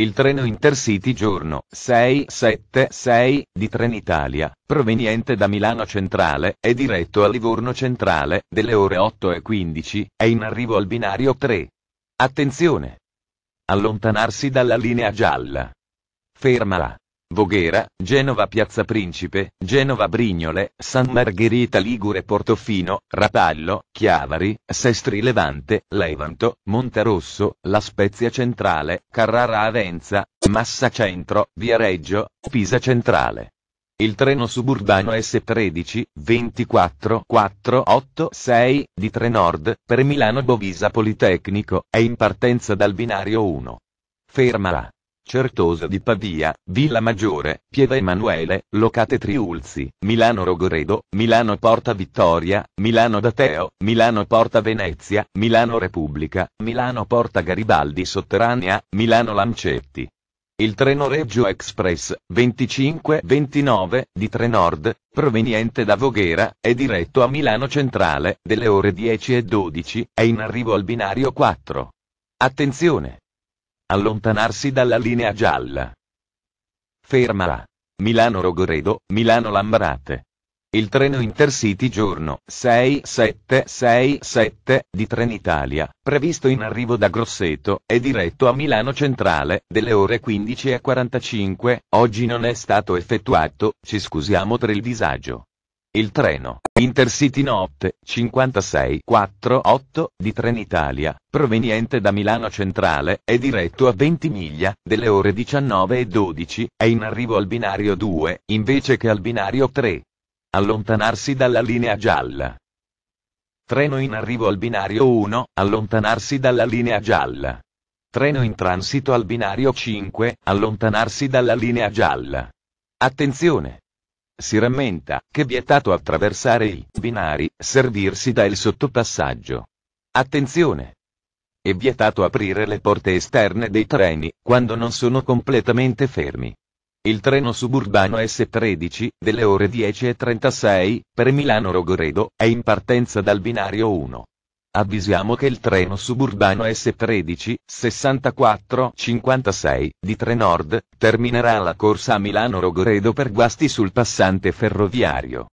Il treno Intercity giorno 676 di Trenitalia, proveniente da Milano Centrale è diretto a Livorno Centrale, delle ore 8 e 15, è in arrivo al binario 3. Attenzione! Allontanarsi dalla linea gialla. Fermala. Voghera, Genova Piazza Principe, Genova Brignole, San Margherita Ligure Portofino, Rapallo, Chiavari, Sestri Levante, Levanto, Monterosso, La Spezia Centrale, Carrara Avenza, Massa Centro, Viareggio, Pisa Centrale. Il treno suburbano S13 24486 di Trenord per Milano Bovisa Politecnico è in partenza dal binario 1. Fermala. Certosa di Pavia, Villa Maggiore, Pieve Emanuele, Locate Triulzi, Milano Rogoredo, Milano Porta Vittoria, Milano Dateo, Milano Porta Venezia, Milano Repubblica, Milano Porta Garibaldi Sotterranea, Milano Lancetti. Il treno Reggio Express 25-29 di Trenord, proveniente da Voghera, è diretto a Milano Centrale, delle ore 10 e 12, è in arrivo al binario 4. Attenzione! Allontanarsi dalla linea gialla. Ferma Milano-Rogoredo, milano Lambrate. Il treno Intercity giorno 6767 di Trenitalia, previsto in arrivo da Grosseto, è diretto a Milano Centrale, delle ore 15.45, oggi non è stato effettuato, ci scusiamo per il disagio. Il treno Intercity Notte 5648 di Trenitalia, proveniente da Milano Centrale, è diretto a 20 miglia, delle ore 19 e 12, è in arrivo al binario 2, invece che al binario 3. Allontanarsi dalla linea gialla. Treno in arrivo al binario 1, allontanarsi dalla linea gialla. Treno in transito al binario 5, allontanarsi dalla linea gialla. Attenzione! Si rammenta che è vietato attraversare i binari, servirsi da il sottopassaggio. Attenzione! È vietato aprire le porte esterne dei treni, quando non sono completamente fermi. Il treno suburbano S13, delle ore 10.36, per Milano Rogoredo, è in partenza dal binario 1. Avvisiamo che il treno suburbano S13 64 56 di Trenord terminerà la corsa a Milano Rogoredo per guasti sul passante ferroviario.